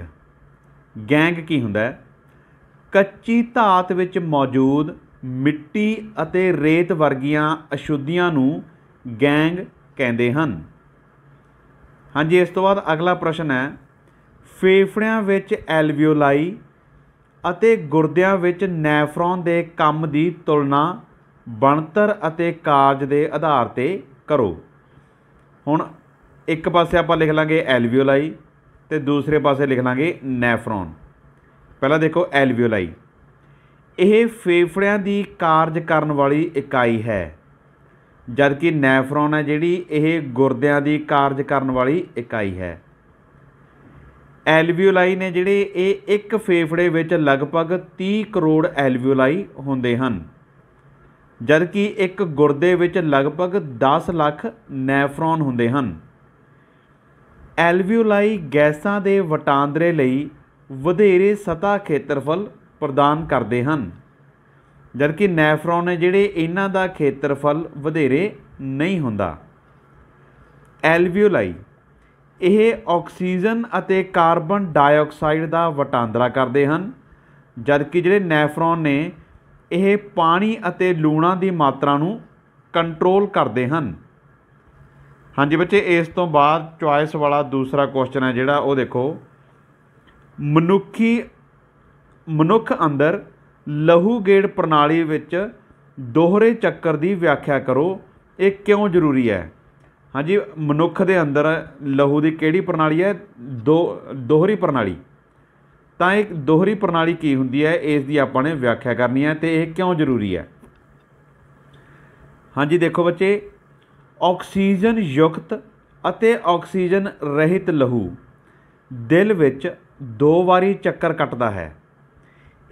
ਗੈਂਗ ਕੀ ਹੁੰਦਾ ਹੈ ਕੱਚੀ ਧਾਤ ਵਿੱਚ ਮੌਜੂਦ ਮਿੱਟੀ ਅਤੇ ਰੇਤ ਵਰਗੀਆਂ ਅਸ਼ੁੱਧੀਆਂ ਨੂੰ ਗੈਂਗ ਕਹਿੰਦੇ ਹਨ ਹਾਂਜੀ ਇਸ ਤੋਂ ਬਾਅਦ ਅਗਲਾ ਪ੍ਰਸ਼ਨ ਹੈ ਫੇਫੜਿਆਂ ਵਿੱਚ ਐਲਵੀਓਲਾਈ ਅਤੇ ਗੁਰਦਿਆਂ ਵਿੱਚ ਨੈਫਰੋਨ ਦੇ ਕੰਮ ਦੀ ਤੁਲਨਾ ਬਣਤਰ ਅਤੇ ਕਾਰਜ ਦੇ ਆਧਾਰ ਤੇ ਕਰੋ ਹੁਣ ਇੱਕ ਪਾਸੇ ਆਪਾਂ ਲਿਖ ਲਾਂਗੇ ਐਲਵੀਓਲਾਈ ਤੇ ਦੂਸਰੇ ਪਾਸੇ ਲਿਖ ਲਾਂਗੇ ਨੈਫਰੋਨ ਪਹਿਲਾਂ ਦੇਖੋ ਐਲਵੀਓਲਾਈ ਇਹ ਫੇਫੜਿਆਂ ਦੀ ਕਾਰਜ ਕਰਨ ਵਾਲੀ ਇਕਾਈ ਹੈ ਜਦਕਿ ਨੈਫਰੋਨ ਹੈ ਜਿਹੜੀ ਇਹ ਗੁਰਦਿਆਂ ਦੀ ਕਾਰਜ ਕਰਨ ਵਾਲੀ ਇਕਾਈ ਹੈ ਐਲਵੀਓਲਾਈ ਨੇ ਜਿਹੜੇ ਇਹ ਇੱਕ ਫੇਫੜੇ ਵਿੱਚ ਲਗਭਗ 30 ਕਰੋੜ ਐਲਵੀਓਲਾਈ ਹੁੰਦੇ ਹਨ ਜਦਕਿ ਇੱਕ ਗੁਰਦੇ ਵਿੱਚ ਲਗਭਗ 10 ਲੱਖ ਨੈਫਰੋਨ ਹੁੰਦੇ ਹਨ ਐਲਵੀਓਲਾਈ ਗੈਸਾਂ ਦੇ ਵਟਾਂਦਰੇ ਲਈ ਵਧੇਰੇ ਸਤਾ ਖੇਤਰਫਲ ਪ੍ਰਦਾਨ ਕਰਦੇ ਹਨ ਜਦਕਿ ਨੈਫਰੋਨ ਨੇ ਜਿਹੜੇ ਇਹਨਾਂ ਦਾ ਖੇਤਰਫਲ ਵਧੇਰੇ ਨਹੀਂ ਹੁੰਦਾ ਐਲਵੀਓਲਾਈ ਇਹ ਆਕਸੀਜਨ ਅਤੇ ਕਾਰਬਨ ਡਾਈਆਕਸਾਈਡ ਦਾ ਵਟਾਂਦਰਾ ਕਰਦੇ ਹਨ ਜਦਕਿ ਜਿਹੜੇ ਨੈਫਰੋਨ ਨੇ ਇਹ ਪਾਣੀ ਅਤੇ ਲੂਣਾ ਦੀ ਮਾਤਰਾ ਨੂੰ ਕੰਟਰੋਲ ਕਰਦੇ ਹਨ ਹਾਂਜੀ ਬੱਚੇ ਇਸ ਤੋਂ ਬਾਅਦ ਚੁਆਇਸ ਵਾਲਾ ਦੂਸਰਾ ਕੁਐਸਚਨ ਹੈ ਜਿਹੜਾ ਉਹ ਦੇਖੋ ਮਨੁੱਖੀ ਮਨੁੱਖ ਅੰਦਰ ਲਹੂ ਗੇੜ ਪ੍ਰਣਾਲੀ ਵਿੱਚ ਦੋਹਰੇ ਚੱਕਰ ਦੀ ਵਿਆਖਿਆ ਕਰੋ ਇਹ ਕਿਉਂ ਜ਼ਰੂਰੀ ਹੈ ਹਾਂਜੀ ਮਨੁੱਖ ਦੇ ਅੰਦਰ ਲਹੂ ਦੀ ਕਿਹੜੀ ਪ੍ਰਣਾਲੀ ਹੈ ਦੋ ਦੋਹਰੀ ਪ੍ਰਣਾਲੀ ਤਾਂ ਇੱਕ ਦੋਹਰੀ ਪ੍ਰਣਾਲੀ ਕੀ ਹੁੰਦੀ ਹੈ ਇਸ ਦੀ ਆਪਾਂ ਨੇ ਵਿਆਖਿਆ ਕਰਨੀ ਹੈ ਤੇ ਇਹ ਕਿਉਂ ਜ਼ਰੂਰੀ ਹੈ ਹਾਂਜੀ ਦੇਖੋ ਬੱਚੇ ਆਕਸੀਜਨ ਯੁਕਤ ਅਤੇ ਆਕਸੀਜਨ ਰਹਿਤ ਲਹੂ ਦਿਲ ਵਿੱਚ ਦੋ ਵਾਰੀ ਚੱਕਰ ਕੱਟਦਾ ਹੈ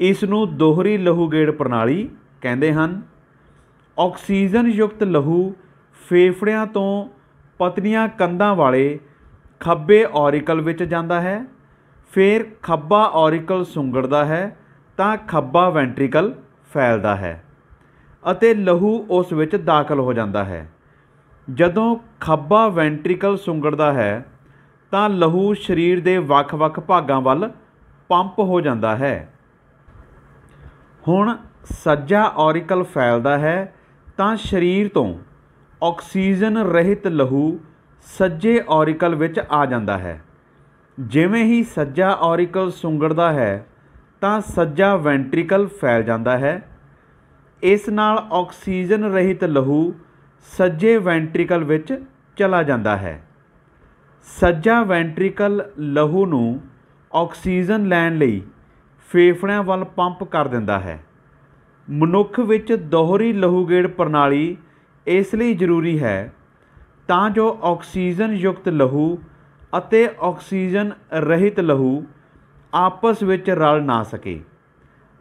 ਇਸ ਨੂੰ ਦੋਹਰੀ ਲਹੂ ਗੇੜ ਪ੍ਰਣਾਲੀ ਕਹਿੰਦੇ ਹਨ ਆਕਸੀਜਨ ਯੁਕਤ ਲਹੂ ਫੇਫੜਿਆਂ ਤੋਂ ਪਤਲੀਆਂ ਕੰਧਾਂ ਵਾਲੇ ਖੱਬੇ ਔਰਿਕਲ ਵਿੱਚ ਜਾਂਦਾ ਹੈ ਫਿਰ ਖੱਬਾ ਔਰੀਕਲ ਸੁੰਗੜਦਾ ਹੈ ਤਾਂ ਖੱਬਾ ਵੈਂਟ੍ਰੀਕਲ ਫੈਲਦਾ ਹੈ ਅਤੇ ਲਹੂ ਉਸ ਵਿੱਚ ਦਾਖਲ ਹੋ ਜਾਂਦਾ ਹੈ ਜਦੋਂ ਖੱਬਾ ਵੈਂਟ੍ਰੀਕਲ ਸੁੰਗੜਦਾ ਹੈ ਤਾਂ ਲਹੂ ਸਰੀਰ ਦੇ ਵੱਖ-ਵੱਖ ਭਾਗਾਂ ਵੱਲ ਪੰਪ ਹੋ ਜਾਂਦਾ ਹੈ ਹੁਣ ਸੱਜਾ ਔਰੀਕਲ ਫੈਲਦਾ ਹੈ ਤਾਂ ਸਰੀਰ ਤੋਂ ਆਕਸੀਜਨ ਰਹਿਤ ਲਹੂ ਸੱਜੇ ਔਰੀਕਲ ਵਿੱਚ ਆ ਜਾਂਦਾ ਹੈ ਜਿਵੇਂ ਹੀ ਸੱਜਾ ਔਰੀਕਲ ਸੁੰਗੜਦਾ ਹੈ ਤਾਂ ਸੱਜਾ ਵੈਂਟ੍ਰਿਕਲ ਫੈਲ ਜਾਂਦਾ ਹੈ ਇਸ ਨਾਲ ਆਕਸੀਜਨ ਰਹਿਤ ਲਹੂ ਸੱਜੇ ਵੈਂਟ੍ਰਿਕਲ ਵਿੱਚ ਚਲਾ ਜਾਂਦਾ ਹੈ ਸੱਜਾ ਵੈਂਟ੍ਰਿਕਲ ਲਹੂ ਨੂੰ ਆਕਸੀਜਨ ਲੈਣ ਲਈ ਫੇਫੜਿਆਂ ਵੱਲ ਪੰਪ ਕਰ ਦਿੰਦਾ ਹੈ ਮਨੁੱਖ ਵਿੱਚ ਦੋਹਰੀ ਲਹੂਗੇੜ ਪ੍ਰਣਾਲੀ ਇਸ ਲਈ ਜ਼ਰੂਰੀ ਹੈ ਤਾਂ ਜੋ ਆਕਸੀਜਨ ਯੁਕਤ ਲਹੂ ਅਤੇ ਆਕਸੀਜਨ ਰਹਿਤ ਲਹੂ ਆਪਸ ਵਿੱਚ ਰਲ ਨਾ ਸਕੇ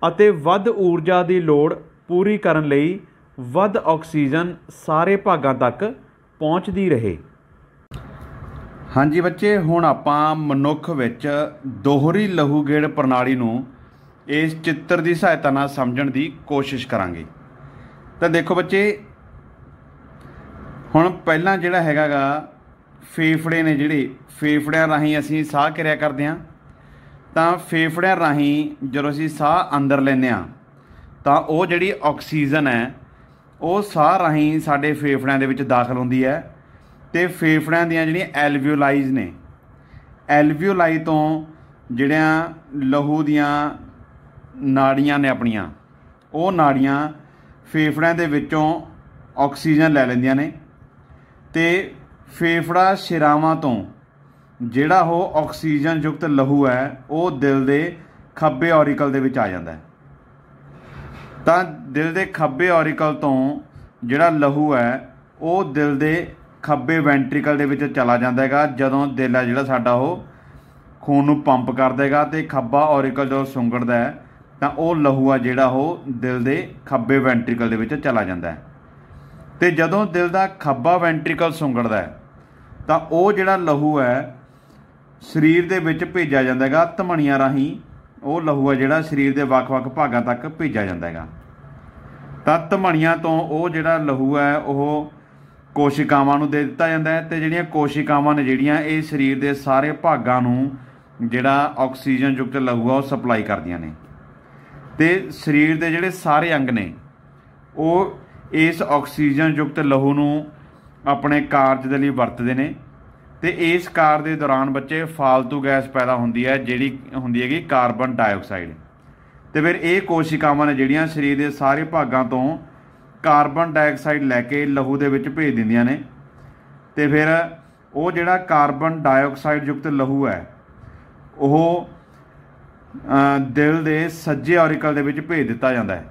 ਅਤੇ ਵੱਧ ਊਰਜਾ ਦੀ ਲੋੜ ਪੂਰੀ ਕਰਨ ਲਈ ਵੱਧ ਆਕਸੀਜਨ ਸਾਰੇ ਭਾਗਾਂ ਤੱਕ ਪਹੁੰਚਦੀ ਰਹੇ ਹਾਂਜੀ ਬੱਚੇ ਹੁਣ ਆਪਾਂ ਮਨੁੱਖ ਵਿੱਚ ਦੋਹਰੀ ਲਹੂ ਗੇੜ ਪ੍ਰਣਾਲੀ ਨੂੰ ਇਸ ਚਿੱਤਰ ਦੀ ਸਹਾਇਤਾ ਨਾਲ ਸਮਝਣ ਦੀ ਕੋਸ਼ਿਸ਼ ਕਰਾਂਗੇ ਤਾਂ ਦੇਖੋ ਬੱਚੇ ਹੁਣ ਪਹਿਲਾਂ ਜਿਹੜਾ ਹੈਗਾਗਾ ਫੇਫੜੇ ਨੇ ਜਿਹੜੇ ਫੇਫੜਿਆਂ ਰਾਹੀਂ ਅਸੀਂ ਸਾਹ ਕਿਰਿਆ ਕਰਦੇ ਹਾਂ ਤਾਂ ਫੇਫੜਿਆਂ ਰਾਹੀਂ ਜਦੋਂ ਅਸੀਂ ਸਾਹ ਅੰਦਰ ਲੈਂਦੇ ਹਾਂ ਤਾਂ ਉਹ ਜਿਹੜੀ ਆਕਸੀਜਨ ਹੈ ਉਹ ਸਾਹ ਰਾਹੀਂ ਸਾਡੇ ਫੇਫੜਿਆਂ ਦੇ ਵਿੱਚ ਦਾਖਲ ਹੁੰਦੀ ਹੈ ਤੇ ਫੇਫੜਿਆਂ ਦੀਆਂ ਜਿਹੜੀਆਂ ਐਲਵਿਓਲਾਈਜ਼ ਨੇ ਐਲਵਿਓਲਾਈ ਤੋਂ ਜਿਹੜੀਆਂ ਲਹੂ ਦੀਆਂ ਨਾੜੀਆਂ ਨੇ ਆਪਣੀਆਂ ਉਹ ਨਾੜੀਆਂ ਫੇਫੜਿਆਂ ਦੇ ਵਿੱਚੋਂ ਆਕਸੀਜਨ ਲੈ ਲੈਂਦੀਆਂ ਨੇ ਤੇ ਫੇਫੜਾ ਸ਼ਿਰਾਵਾਂ ਤੋਂ ਜਿਹੜਾ ਉਹ ਆਕਸੀਜਨ ਯੁਕਤ ਲਹੂ ਹੈ ਉਹ ਦਿਲ ਦੇ ਖੱਬੇ ਔਰਿਕਲ ਦੇ ਵਿੱਚ ਆ ਜਾਂਦਾ ਹੈ ਤਾਂ ਦਿਲ ਦੇ ਖੱਬੇ ਔਰਿਕਲ ਤੋਂ ਜਿਹੜਾ ਲਹੂ ਹੈ ਉਹ ਦਿਲ ਦੇ ਖੱਬੇ ਵੈਂਟ੍ਰਿਕਲ ਦੇ ਵਿੱਚ ਚਲਾ ਜਾਂਦਾ ਹੈਗਾ ਜਦੋਂ ਦਿਲ ਹੈ ਜਿਹੜਾ ਸਾਡਾ ਉਹ ਖੂਨ ਨੂੰ ਪੰਪ ਕਰਦਾ ਹੈਗਾ ਤੇ ਖੱਬਾ ਔਰਿਕਲ ਜਦੋਂ ਸੁੰਗੜਦਾ ਹੈ ਤਾਂ ਉਹ ਲਹੂ ਆ ਜਿਹੜਾ ਉਹ ਦਿਲ ਦੇ ਖੱਬੇ ਵੈਂਟ੍ਰਿਕਲ ਦੇ ਵਿੱਚ ਚਲਾ ਜਾਂਦਾ ਹੈ ਤੇ ਜਦੋਂ ਦਿਲ ਦਾ ਖੱਬਾ ਵੈਂਟ੍ਰਿਕਲ ਸੁੰਗੜਦਾ ਹੈ ਤਾਂ ਉਹ ਜਿਹੜਾ ਲਹੂ ਹੈ ਸਰੀਰ ਦੇ ਵਿੱਚ ਭੇਜਿਆ ਜਾਂਦਾ ਹੈਗਾ ਧਮਣੀਆਂ ਰਾਹੀਂ ਉਹ ਲਹੂ ਹੈ ਜਿਹੜਾ ਸਰੀਰ ਦੇ ਵੱਖ-ਵੱਖ ਭਾਗਾਂ ਤੱਕ ਭੇਜਿਆ ਜਾਂਦਾ ਹੈਗਾ ਤਾਂ ਧਮਣੀਆਂ ਤੋਂ ਉਹ ਜਿਹੜਾ ਲਹੂ ਹੈ ਉਹ ਕੋਸ਼ਿਕਾਵਾਂ ਨੂੰ ਦੇ ਦਿੱਤਾ ਜਾਂਦਾ ਹੈ ਤੇ ਜਿਹੜੀਆਂ ਕੋਸ਼ਿਕਾਵਾਂ ਨੇ ਜਿਹੜੀਆਂ ਇਹ ਸਰੀਰ ਦੇ ਸਾਰੇ ਭਾਗਾਂ ਨੂੰ ਜਿਹੜਾ ਆਕਸੀਜਨ ਯੁਕਤ ਲਹੂ ਆ ਉਹ ਸਪਲਾਈ ਕਰਦੀਆਂ ਨੇ ਤੇ ਸਰੀਰ ਦੇ ਜਿਹੜੇ ਸਾਰੇ ਅੰਗ ਨੇ ਉਹ ਇਸ ਆਕਸੀਜਨ ਯੁਕਤ ਲਹੂ ਨੂੰ ਆਪਣੇ ਕਾਰਜ ਦੇ ਲਈ ਵਰਤਦੇ ਨੇ ਤੇ ਇਸ ਕਾਰ ਦੇ ਦੌਰਾਨ ਬੱਚੇ ਫਾਲਤੂ ਗੈਸ ਪੈਦਾ ਹੁੰਦੀ ਹੈ ਜਿਹੜੀ ਹੁੰਦੀ ਹੈਗੀ ਕਾਰਬਨ ਡਾਈਆਕਸਾਈਡ ਤੇ ਫਿਰ ਇਹ ਕੋਸ਼ਿਕਾਵਾਂ ਨੇ ਜਿਹੜੀਆਂ ਸਰੀਰ ਦੇ ਸਾਰੇ ਭਾਗਾਂ ਤੋਂ ਕਾਰਬਨ ਡਾਈਆਕਸਾਈਡ ਲੈ ਕੇ ਲਹੂ ਦੇ ਵਿੱਚ ਭੇਜ ਦਿੰਦੀਆਂ ਨੇ ਤੇ ਫਿਰ ਉਹ ਜਿਹੜਾ ਕਾਰਬਨ ਡਾਈਆਕਸਾਈਡ ਯੁਕਤ ਲਹੂ ਹੈ ਉਹ ਦਿਲ ਦੇ ਸੱਜੇ ਔਰਿਕਲ ਦੇ ਵਿੱਚ ਭੇਜ ਦਿੱਤਾ ਜਾਂਦਾ ਹੈ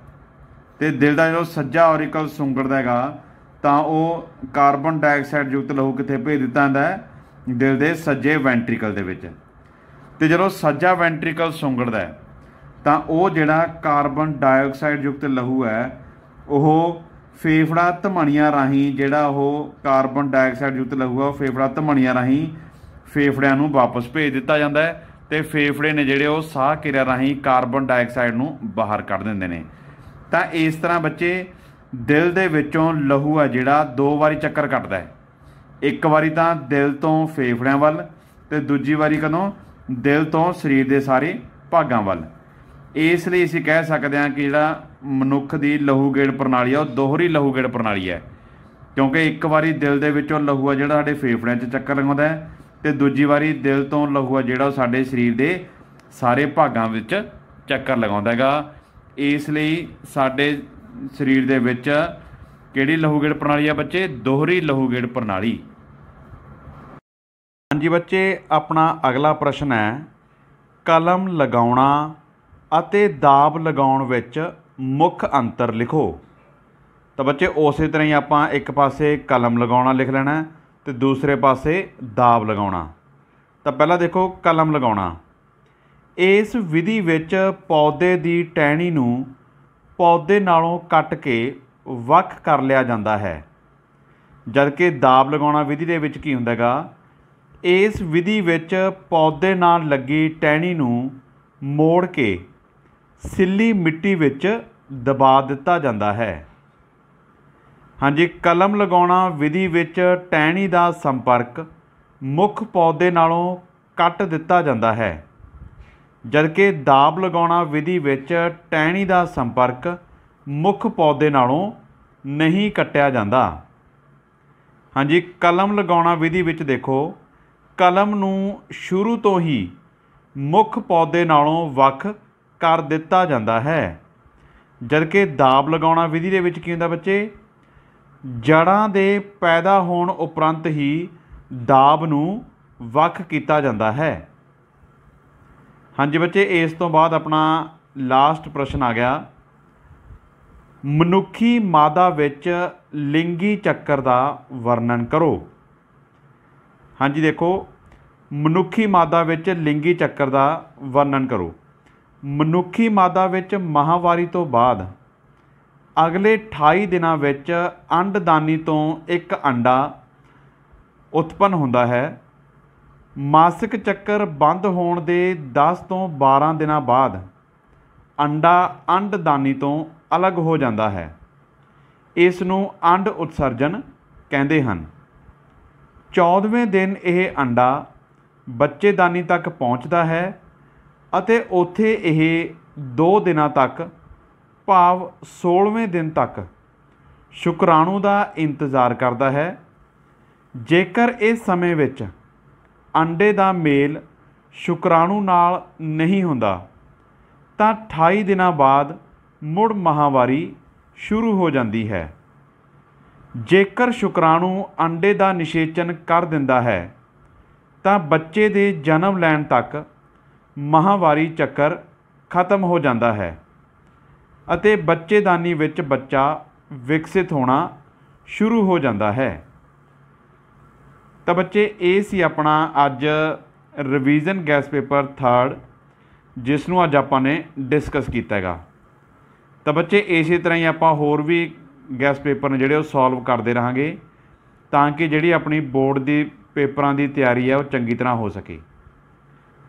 ਤੇ ਦਿਲ ਦਾ ਜਦੋਂ ਸੱਜਾ ਔਰਿਕਲ ਸੁੰਗੜਦਾ ਹੈਗਾ ਤਾਂ ਉਹ ਕਾਰਬਨ ਡਾਈਆਕਸਾਈਡ ਯੁਕਤ ਲਹੂ ਕਿੱਥੇ ਭੇਜ ਦਿੱਤਾ ਜਾਂਦਾ ਹੈ ਦਿਲ ਦੇ ਸੱਜੇ ਵੈਂਟ੍ਰੀਕਲ ਦੇ ਵਿੱਚ ਤੇ ਜਦੋਂ ਸੱਜਾ ਵੈਂਟ੍ਰੀਕਲ ਸੁੰਗੜਦਾ ਹੈ ਤਾਂ ਉਹ ਜਿਹੜਾ ਕਾਰਬਨ ਡਾਈਆਕਸਾਈਡ ਯੁਕਤ ਲਹੂ ਹੈ ਉਹ ਫੇਫੜਾ ਧਮਣੀਆਂ ਰਾਹੀਂ ਜਿਹੜਾ ਉਹ ਕਾਰਬਨ ਡਾਈਆਕਸਾਈਡ ਯੁਕਤ ਲਹੂ ਹੈ ਉਹ ਫੇਫੜਾ ਧਮਣੀਆਂ ਰਾਹੀਂ ਫੇਫੜਿਆਂ ਨੂੰ ਵਾਪਸ ਭੇਜ ਦਿੱਤਾ ਜਾਂਦਾ ਹੈ ਤੇ ਫੇਫੜੇ ਨੇ ਜਿਹੜੇ ਉਹ ਸਾਹ ਕਿਰਿਆ ਰਾਹੀਂ ਕਾਰਬਨ ਡਾਈਆਕਸਾਈਡ ਨੂੰ ਬਾਹਰ ਕੱਢ ਦਿੰਦੇ ਨੇ ਤਾਂ ਇਸ ਤਰ੍ਹਾਂ ਬੱਚੇ ਦਿਲ ਦੇ ਵਿੱਚੋਂ ਲਹੂ ਆ ਜਿਹੜਾ ਦੋ ਵਾਰੀ ਚੱਕਰ ਕੱਟਦਾ ਹੈ ਇੱਕ ਵਾਰੀ ਤਾਂ ਦਿਲ ਤੋਂ ਫੇਫੜਿਆਂ ਵੱਲ ਤੇ ਦੂਜੀ ਵਾਰੀ ਕਦੋਂ ਦਿਲ ਤੋਂ ਸਰੀਰ ਦੇ ਸਾਰੇ ਭਾਗਾਂ ਵੱਲ ਇਸ ਲਈ ਅਸੀਂ ਕਹਿ ਸਕਦੇ ਹਾਂ ਕਿ ਜਿਹੜਾ ਮਨੁੱਖ ਦੀ ਲਹੂ ਗੇੜ ਪ੍ਰਣਾਲੀ ਆ ਉਹ ਦੋਹਰੀ ਲਹੂ ਗੇੜ ਪ੍ਰਣਾਲੀ ਹੈ ਕਿਉਂਕਿ ਇੱਕ ਵਾਰੀ ਦਿਲ ਦੇ ਵਿੱਚੋਂ ਲਹੂ ਆ ਜਿਹੜਾ ਸਾਡੇ ਫੇਫੜਿਆਂ 'ਚ ਚੱਕਰ ਲਗਾਉਂਦਾ ਹੈ ਤੇ ਦੂਜੀ ਵਾਰੀ ਦਿਲ ਤੋਂ ਲਹੂ ਆ ਜਿਹੜਾ ਸਾਡੇ ਸਰੀਰ ਦੇ ਸਾਰੇ ਭਾਗਾਂ ਵਿੱਚ ਚੱਕਰ ਲਗਾਉਂਦਾ ਹੈਗਾ ਇਸ ਲਈ ਸਾਡੇ ਸਰੀਰ ਦੇ ਵਿੱਚ ਕਿਹੜੀ ਲਹੂਗੇੜ ਪ੍ਰਣਾਲੀ ਆ ਬੱਚੇ ਦੋਹਰੀ ਲਹੂਗੇੜ ਪ੍ਰਣਾਲੀ ਹਾਂਜੀ ਬੱਚੇ ਆਪਣਾ ਅਗਲਾ ਪ੍ਰਸ਼ਨ ਹੈ ਕਲਮ ਲਗਾਉਣਾ ਅਤੇ ਦਾਬ ਲਗਾਉਣ ਵਿੱਚ ਮੁੱਖ ਅੰਤਰ ਲਿਖੋ ਤਾਂ ਬੱਚੇ ਉਸੇ ਤਰ੍ਹਾਂ ਹੀ ਆਪਾਂ ਇੱਕ ਪਾਸੇ ਕਲਮ ਲਗਾਉਣਾ ਲਿਖ ਲੈਣਾ ਤੇ ਦੂਸਰੇ ਪਾਸੇ ਦਾਬ ਲਗਾਉਣਾ ਤਾਂ ਪਹਿਲਾਂ ਦੇਖੋ ਕਲਮ ਲਗਾਉਣਾ ਇਸ ਵਿਧੀ ਵਿੱਚ ਪੌਦੇ ਦੀ ਟਹਿਣੀ ਨੂੰ ਪੌਦੇ ਨਾਲੋਂ ਕੱਟ ਕੇ ਵੱਖ ਕਰ ਲਿਆ ਜਾਂਦਾ ਹੈ ਜਦਕਿ ਦਾਬ ਲਗਾਉਣਾ ਵਿਧੀ ਦੇ ਵਿੱਚ ਕੀ ਹੁੰਦਾਗਾ ਇਸ ਵਿਧੀ ਵਿੱਚ ਪੌਦੇ ਨਾਲ ਲੱਗੀ ਟਹਿਣੀ ਨੂੰ ਮੋੜ ਕੇ ਸਿੱਲੀ ਮਿੱਟੀ ਵਿੱਚ ਦਬਾ ਦਿੱਤਾ ਜਾਂਦਾ ਹੈ ਹਾਂਜੀ ਕਲਮ ਲਗਾਉਣਾ ਵਿਧੀ ਵਿੱਚ ਟਹਿਣੀ ਦਾ ਸੰਪਰਕ ਮੁੱਖ ਪੌਦੇ ਨਾਲੋਂ ਕੱਟ ਦਿੱਤਾ ਜਾਂਦਾ ਹੈ ਜਦਕਿ ਦਾਬ ਲਗਾਉਣਾ ਵਿਧੀ ਵਿੱਚ ਟਹਿਣੀ ਦਾ ਸੰਪਰਕ ਮੁੱਖ ਪੌਦੇ ਨਾਲੋਂ ਨਹੀਂ ਕੱਟਿਆ ਜਾਂਦਾ ਹਾਂਜੀ ਕਲਮ ਲਗਾਉਣਾ ਵਿਧੀ ਵਿੱਚ ਦੇਖੋ ਕਲਮ ਨੂੰ ਸ਼ੁਰੂ ਤੋਂ ਹੀ ਮੁੱਖ ਪੌਦੇ ਨਾਲੋਂ ਵੱਖ ਕਰ ਦਿੱਤਾ ਜਾਂਦਾ ਹੈ ਜਦਕਿ ਦਾਬ ਲਗਾਉਣਾ ਵਿਧੀ ਦੇ ਵਿੱਚ ਕੀ ਹੁੰਦਾ ਬੱਚੇ ਜੜਾਂ ਦੇ ਪੈਦਾ ਹੋਣ ਉਪਰੰਤ ਹੀ ਦਾਬ ਨੂੰ ਵੱਖ ਕੀਤਾ ਜਾਂਦਾ ਹੈ ਹਾਂਜੀ ਬੱਚੇ ਇਸ ਤੋਂ ਬਾਅਦ ਆਪਣਾ ਲਾਸਟ ਪ੍ਰਸ਼ਨ ਆ ਗਿਆ ਮਨੁੱਖੀ ਮਾਦਾ ਵਿੱਚ ਲਿੰਗੀ ਚੱਕਰ ਦਾ ਵਰਣਨ ਕਰੋ ਹਾਂਜੀ ਦੇਖੋ ਮਨੁੱਖੀ ਮਾਦਾ ਵਿੱਚ ਲਿੰਗੀ ਚੱਕਰ ਦਾ ਵਰਣਨ ਕਰੋ ਮਨੁੱਖੀ ਮਾਦਾ ਵਿੱਚ ਮਹਾਵਾਰੀ ਤੋਂ ਬਾਅਦ ਅਗਲੇ 28 ਦਿਨਾਂ ਵਿੱਚ ਅੰਡਦਾਨੀ ਤੋਂ ਇੱਕ ਅੰਡਾ ਉਤਪੰਨ ਹੁੰਦਾ ਹੈ ਮਾਸਿਕ ਚੱਕਰ ਬੰਦ ਹੋਣ ਦੇ 10 ਤੋਂ 12 ਦਿਨਾਂ ਬਾਅਦ ਅੰਡਾ ਅੰਡਦਾਨੀ ਤੋਂ ਅਲੱਗ ਹੋ ਜਾਂਦਾ ਹੈ ਇਸ ਨੂੰ ਅੰਡ ਉਤਸਰਜਨ ਕਹਿੰਦੇ ਹਨ 14ਵੇਂ ਦਿਨ ਇਹ ਅੰਡਾ ਬੱਚੇਦਾਨੀ ਤੱਕ ਪਹੁੰਚਦਾ ਹੈ ਅਤੇ ਉੱਥੇ ਇਹ 2 ਦਿਨਾਂ ਤੱਕ ਭਾਵ 16ਵੇਂ ਦਿਨ ਤੱਕ ਸ਼ੁਕਰਾਣੂ ਦਾ ਇੰਤਜ਼ਾਰ ਕਰਦਾ ਹੈ ਜੇਕਰ ਇਸ ਸਮੇਂ ਵਿੱਚ ਅੰਡੇ ਦਾ ਮੇਲ ਸ਼ੁਕਰਾਣੂ ਨਾਲ ਨਹੀਂ ਹੁੰਦਾ ਤਾਂ 28 ਦਿਨਾਂ ਬਾਅਦ ਮੁੜ ਮਹਾਵਾਰੀ ਸ਼ੁਰੂ ਹੋ ਜਾਂਦੀ ਹੈ ਜੇਕਰ ਸ਼ੁਕਰਾਣੂ ਅੰਡੇ ਦਾ ਨਿਸ਼ੇਚਨ ਕਰ ਦਿੰਦਾ ਹੈ ਤਾਂ ਬੱਚੇ ਦੇ ਜਨਮ ਲੈਣ ਤੱਕ ਮਹਾਵਾਰੀ ਚੱਕਰ ਖਤਮ ਹੋ ਜਾਂਦਾ ਹੈ ਅਤੇ ਬੱਚੇਦਾਨੀ ਵਿੱਚ ਬੱਚਾ ਵਿਕਸਿਤ ਹੋਣਾ ਸ਼ੁਰੂ ਹੋ ਜਾਂਦਾ ਹੈ ਤਾਂ ਬੱਚੇ ਇਹ ਸੀ ਆਪਣਾ ਅੱਜ ਰਿਵੀਜ਼ਨ ਗੈਸ ਪੇਪਰ 3 ਜਿਸ ਨੂੰ ਅੱਜ ਆਪਾਂ ਨੇ ਡਿਸਕਸ ਕੀਤਾ ਹੈਗਾ ਤਾਂ ਬੱਚੇ ਇਸੇ ਤਰ੍ਹਾਂ ਹੀ ਆਪਾਂ ਹੋਰ ਵੀ ਗੈਸ ਪੇਪਰ ਨੇ ਜਿਹੜੇ ਉਹ ਸੋਲਵ ਕਰਦੇ ਰਹਾਂਗੇ ਤਾਂ ਕਿ ਜਿਹੜੀ ਆਪਣੀ ਬੋਰਡ ਦੀ ਪੇਪਰਾਂ ਦੀ ਤਿਆਰੀ ਹੈ ਉਹ ਚੰਗੀ ਤਰ੍ਹਾਂ ਹੋ ਸਕੇ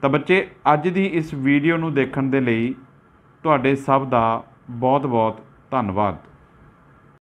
ਤਾਂ ਬੱਚੇ ਅੱਜ ਦੀ ਇਸ ਵੀਡੀਓ ਨੂੰ ਦੇਖਣ ਦੇ ਲਈ ਤੁਹਾਡੇ ਸਭ ਦਾ ਬਹੁਤ-ਬਹੁਤ ਧੰਨਵਾਦ